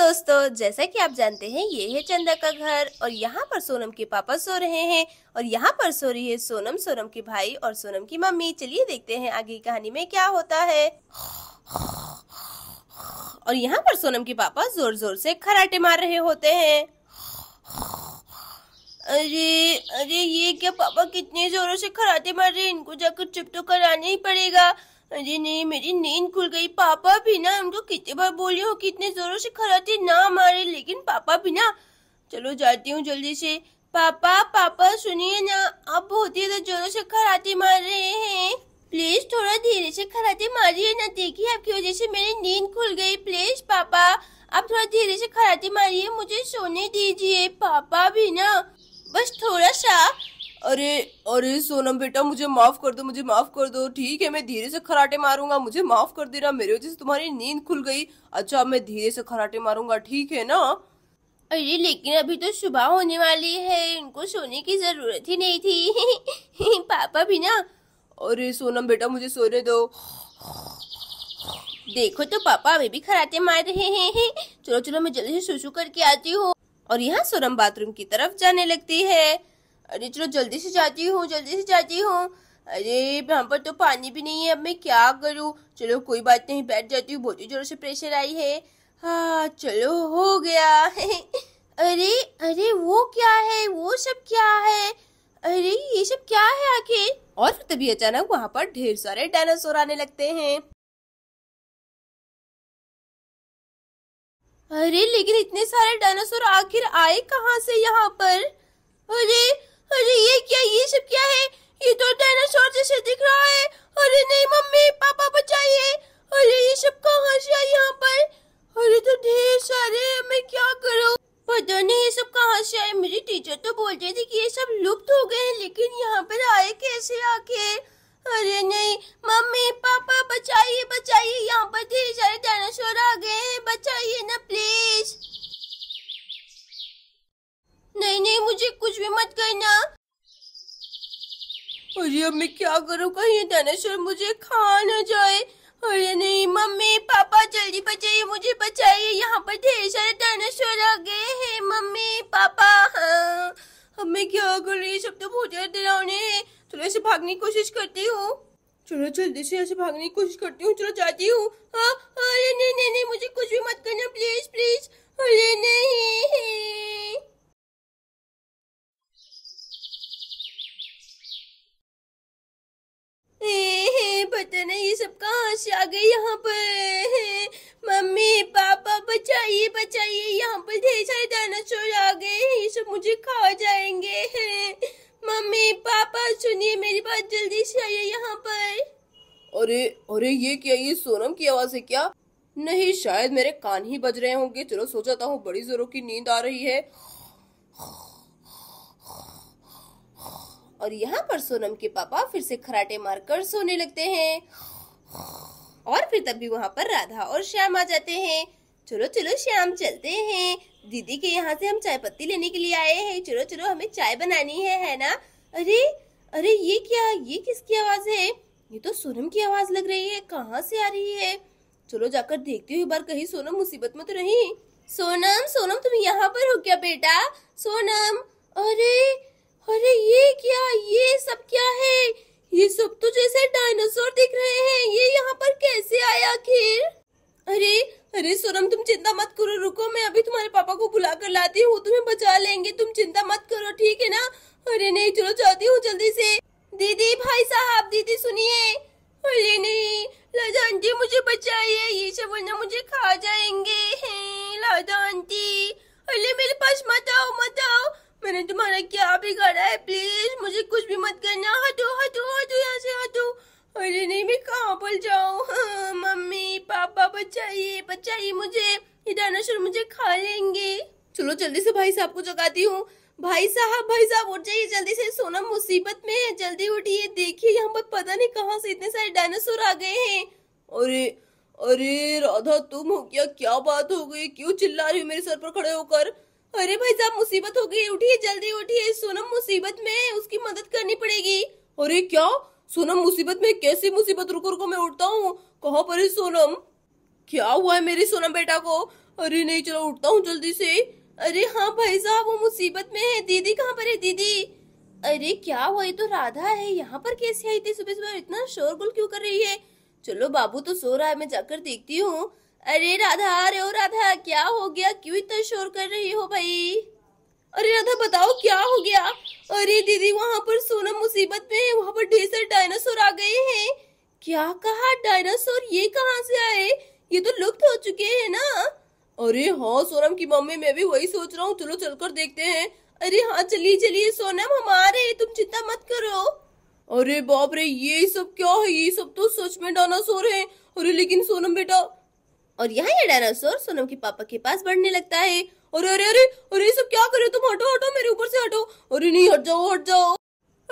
दोस्तों जैसा कि आप जानते हैं ये है चंदा का घर और यहाँ पर सोनम के पापा सो रहे हैं और यहाँ पर सो रही है सोनम सोनम के भाई और सोनम की मम्मी चलिए देखते हैं आगे की कहानी में क्या होता है और यहाँ पर सोनम के पापा जोर जोर से खराटे मार रहे होते हैं अरे अरे ये क्या पापा कितने जोरों से खराटे मार रहे हैं इनको जाकर चुप तो कराना ही पड़ेगा अरे नहीं मेरी नींद खुल गई पापा भी ना तो कितने बार बोली हो कितने जोरों से खराटे ना मारे लेकिन पापा भी ना चलो जाती हूँ जल्दी से पापा पापा सुनिए ना आप बहुत ही जोरों से खराती मार रहे हैं प्लीज थोड़ा धीरे से खराती मारिए ना देखिए आपकी वजह से मेरी नींद खुल गई प्लीज पापा आप थोड़ा धीरे से खराती मारिए मुझे सोने दीजिए पापा भी ना बस थोड़ा सा अरे अरे सोनम बेटा मुझे माफ कर दो मुझे माफ कर दो ठीक है मैं धीरे से खराटे मारूंगा मुझे माफ कर देना मेरी वजह से तुम्हारी नींद खुल गई अच्छा मैं धीरे से खराटे मारूंगा ठीक है ना अरे लेकिन अभी तो सुबह होने वाली है इनको सोने की जरूरत ही नहीं थी पापा भी ना अरे सोनम बेटा मुझे सोने दो देखो तो पापा अभी भी खराटे मार रहे हैं चलो चलो मैं जल्दी से सुसु करके आती हूँ और यहाँ सोनम बाथरूम की तरफ जाने लगती है अरे चलो जल्दी से जाती हूँ जल्दी से जाती हूँ अरे यहाँ पर तो पानी भी नहीं है अब मैं क्या करूँ चलो कोई बात नहीं बैठ जाती हूँ बहुत ही जोर से प्रेशर आई है हाँ चलो हो गया अरे अरे वो क्या है वो सब क्या है अरे ये सब क्या है आखिर और तभी अचानक वहाँ पर ढेर सारे डायनासोर आने लगते हैं अरे लेकिन इतने सारे डायनासोर आखिर आए कहाँ से यहाँ पर अरे अरे ये क्या ये सब क्या है ये तो डायनासोर जैसे दिख रहा है अरे नहीं मम्मी पापा बचाइए अरे ये सब कहाँ से आए यहाँ पर अरे तो ढेर सारे मैं क्या करूँ पता नहीं ये सब कहाँ से आए मेरी टीचर तो बोल रही थी कि ये सब लुप्त हो गए हैं लेकिन यहाँ पर आए कैसे आके अरे नहीं अरे अब मैं क्या करूँ कहीं डायनासोर मुझे खा न जाए अरे नहीं मम्मी पापा जल्दी बचाइए मुझे बचाइए यहाँ पर ढेर सारे डायनासोर आ गए हैं मम्मी पापा हाँ। अब मैं क्या करूँ ये सब तो बहुत ज्यादा डरावने हैं थोड़ा भागने की कोशिश करती हूँ चलो जल्दी से ऐसे भागने की कोशिश करती हूँ चलो जाती हूँ हाँ, अरे नहीं नहीं नहीं मुझे कुछ भी मत करना प्लीज प्लीज अरे नहीं सब कहाँ से आ गए यहाँ पर मम्मी पापा बचाइए बचाइए यहाँ पर ढेर सारे डायनासोर आ गए हैं ये सब मुझे खा जाएंगे मम्मी पापा सुनिए मेरी बात जल्दी से आइए यहाँ पर अरे अरे ये क्या ये सोनम की आवाज है क्या नहीं शायद मेरे कान ही बज रहे होंगे चलो सो जाता हूँ बड़ी जोरों की नींद आ रही है और यहाँ पर सोनम के पापा फिर से खराटे मारकर सोने लगते हैं और फिर तभी वहाँ पर राधा और श्याम आ जाते हैं चलो चलो श्याम चलते हैं दीदी के यहाँ से हम चाय पत्ती लेने के लिए आए हैं चलो चलो हमें चाय बनानी है है ना अरे अरे ये क्या ये किसकी आवाज है ये तो सोनम की आवाज लग रही है कहाँ से आ रही है चलो जाकर देखती हूँ बार कहीं सोनम मुसीबत में तो नहीं सोनम सोनम तुम यहाँ पर हो क्या बेटा सोनम अरे है आखिर अरे अरे सोनम तुम चिंता मत करो रुको मैं अभी तुम्हारे पापा को बुला कर लाती हूँ तुम्हें बचा लेंगे तुम चिंता मत करो ठीक है ना अरे नहीं चलो जाती हूँ जल्दी से दीदी भाई साहब दीदी सुनिए अरे नहीं लादा आंटी मुझे बचाइए ये सब वरना मुझे खा जाएंगे लाजा आंटी अरे मेरे पास मत आओ मत आओ मैंने तुम्हारा क्या बिगाड़ा है प्लीज मुझे कुछ भी मत करना हटो हटो हटो यहाँ से हटो अरे नहीं मैं कहाँ पर जाऊँ बचाइए बचाइए मुझे ये डायनासोर मुझे खा लेंगे चलो जल्दी से भाई साहब को जगाती हूँ भाई साहब भाई साहब उठ जाइए जल्दी से सोना मुसीबत में है जल्दी उठिए देखिए यहाँ पर पता नहीं कहाँ से इतने सारे डायनासोर आ गए हैं अरे अरे राधा तुम हो क्या क्या बात हो गई क्यों चिल्ला रही हो मेरे सर पर खड़े होकर अरे भाई साहब मुसीबत हो गई उठिए जल्दी उठिए सोनम मुसीबत में है उसकी मदद करनी पड़ेगी अरे क्या सोनम मुसीबत में कैसी मुसीबत रुको रुको मैं उठता हूँ कहाँ पर है सोनम क्या हुआ है मेरे सोना बेटा को अरे नहीं चलो उठता हूँ जल्दी से अरे हाँ भाई साहब वो मुसीबत में है दीदी कहाँ पर है दीदी अरे क्या हुआ ये तो राधा है यहाँ पर कैसे आई थी सुबह सुबह इतना शोरगुल क्यों कर रही है चलो बाबू तो सो रहा है मैं जाकर देखती हूँ अरे राधा अरे ओ राधा क्या हो गया क्यों इतना शोर कर रही हो भाई अरे राधा बताओ क्या हो गया अरे दीदी वहाँ पर सोना मुसीबत में है वहाँ पर ढेर सारे डायनासोर आ गए हैं क्या कहा डायनासोर ये कहाँ से आए ये तो लुप्त हो चुके हैं ना अरे हाँ सोनम की मम्मी मैं भी वही सोच रहा हूँ चलो चलकर देखते हैं अरे हाँ चलिए चलिए सोनम हमारे तुम चिंता मत करो अरे बाप रे ये सब क्या है ये सब तो सच में डायनासोर है अरे लेकिन सोनम बेटा और यहाँ ये डायनासोर सोनम के पापा के पास बढ़ने लगता है अरे अरे अरे अरे सब क्या करे तुम हटो हटो मेरे ऊपर से हटो अरे नहीं हट जाओ हट जाओ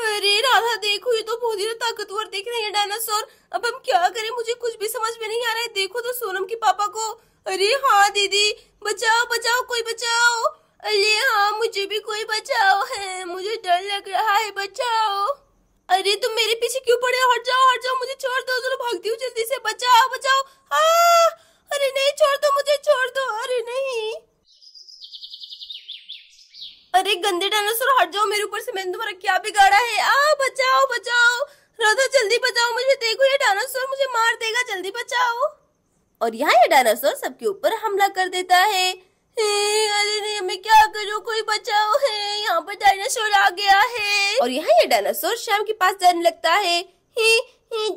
अरे देखो ये तो बहुत ही ताकतवर दिख रहे हैं डायनासोर अब हम क्या करें मुझे कुछ भी समझ में नहीं आ रहा है देखो तो सोनम के पापा को अरे हाँ दीदी बचाओ बचाओ कोई बचाओ अरे हाँ मुझे भी कोई बचाओ है मुझे डर लग रहा है बचाओ अरे तुम मेरे पीछे क्यों पड़े हट जाओ हट जाओ मुझे छोड़ दो जरा भागती हूँ जल्दी से बचाओ बचाओ हाँ, अरे नहीं छोड़ दो मुझे छोड़ दो अरे नहीं अरे गंदे डायनासोर हट जाओ मेरे ऊपर से मैंने तुम्हारा क्या भी जल्दी बचाओ और यहाँ ये डायनासोर सबके ऊपर हमला कर देता है अरे नहीं मैं क्या करूँ कोई बचाओ है यहाँ पर डायनासोर आ गया है और यहाँ ये डायनासोर शाम के पास जाने लगता है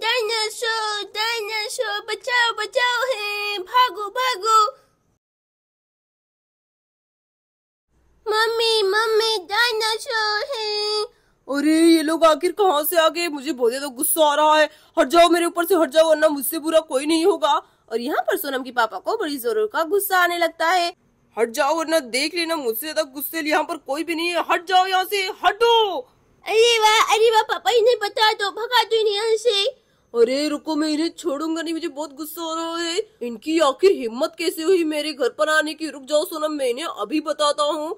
डायनासोर डायनासोर बचाओ बचाओ है भागो भागो मम्मी मम्मी डायनासोर है अरे ये लोग आखिर कहाँ से आ गए मुझे बहुत ज्यादा गुस्सा आ रहा है हट जाओ मेरे ऊपर से हट जाओ वरना मुझसे बुरा कोई नहीं होगा और यहाँ पर सोनम के पापा को बड़ी जोर का गुस्सा आने लगता है हट जाओ वरना देख लेना मुझसे ज्यादा गुस्से यहाँ पर कोई भी नहीं है हट जाओ यहाँ से हटो अरे वाह अरे वाह पापा इन्हें बता दो भगा दो इन्हें यहाँ से अरे रुको मैं इन्हें छोड़ूंगा नहीं मुझे बहुत गुस्सा हो रहा है इनकी आखिर हिम्मत कैसे हुई मेरे घर पर आने की रुक जाओ सोनम मैं इन्हें अभी बताता हूँ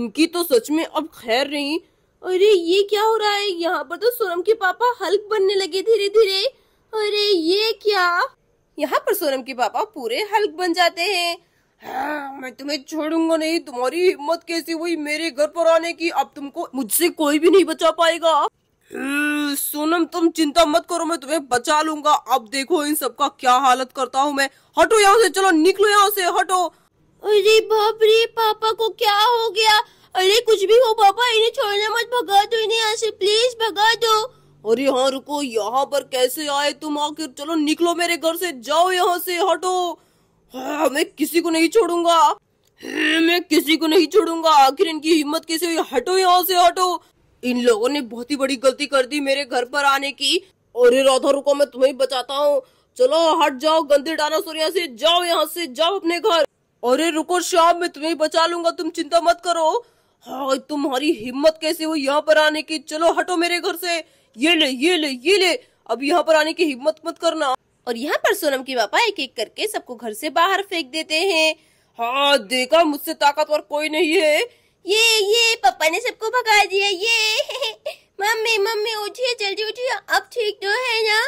इनकी तो सच में अब खैर नहीं अरे ये क्या हो रहा है यहाँ पर तो सोनम के पापा हल्क बनने लगे धीरे धीरे अरे ये क्या यहाँ पर सोनम के पापा पूरे हल्क बन जाते हैं हाँ, मैं तुम्हें छोड़ूंगा नहीं तुम्हारी हिम्मत कैसी हुई मेरे घर पर आने की अब तुमको मुझसे कोई भी नहीं बचा पाएगा हम्म, सोनम तुम चिंता मत करो मैं तुम्हें बचा लूंगा अब देखो इन सबका क्या हालत करता हूँ मैं हटो यहाँ से चलो निकलो यहाँ से हटो अरे बाप रे पापा को क्या हो गया अरे कुछ भी हो पापा इन्हें छोड़ना मत भगा दो इन्हें यहाँ से प्लीज भगा दो अरे हाँ रुको यहाँ पर कैसे आए तुम आखिर चलो निकलो मेरे घर से जाओ यहाँ से हटो हाँ, मैं किसी को नहीं छोड़ूंगा हाँ, मैं किसी को नहीं छोड़ूंगा आखिर इनकी हिम्मत कैसे हुई हटो यहाँ से हटो इन लोगों ने बहुत ही बड़ी गलती कर दी मेरे घर पर आने की अरे राधा रुको मैं तुम्हें बचाता हूँ चलो हट जाओ गंदे डायनासोर यहाँ से जाओ यहाँ से जाओ अपने घर अरे रुको श्याम मैं तुम्हें बचा लूंगा तुम चिंता मत करो हाँ तुम्हारी हिम्मत कैसे हुई यहाँ पर आने की चलो हटो मेरे घर से ये ले ये ले ये ले अब यहाँ पर आने की हिम्मत मत करना और यहाँ पर सोनम के पापा एक एक करके सबको घर से बाहर फेंक देते हैं हाँ देखा मुझसे ताकतवर कोई नहीं है ये ये पापा ने सबको भगा दिया ये मम्मी मम्मी उठिए जल्दी उठिए अब ठीक तो है ना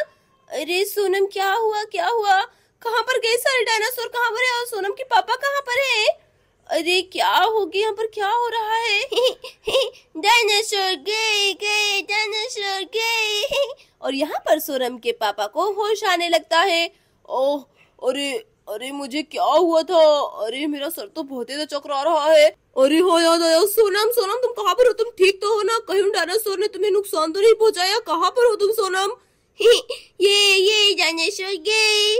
अरे सोनम क्या हुआ क्या हुआ कहाँ पर गए सारे डायनासोर कहाँ पर है और सोनम के पापा कहाँ पर है अरे क्या हो गया यहाँ पर क्या हो रहा है डायनासोर गए गए डायनासोर गए और यहाँ पर सोरम के पापा को होश आने लगता है ओह अरे अरे मुझे क्या हुआ था अरे मेरा सर तो बहुत ही चकरा रहा है अरे हो याद आया सोनम सोनम तुम कहाँ पर हो तुम ठीक तो हो ना कहीं डायनासोर ने तुम्हें नुकसान तो नहीं पहुँचाया कहाँ पर हो तुम सोनम ये ये डायनासोर गए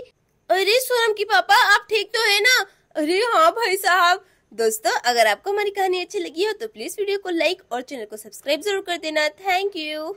अरे सोनम की पापा आप ठीक तो है ना अरे हाँ भाई साहब दोस्तों अगर आपको हमारी कहानी अच्छी लगी हो तो प्लीज वीडियो को लाइक और चैनल को सब्सक्राइब जरूर कर देना थैंक यू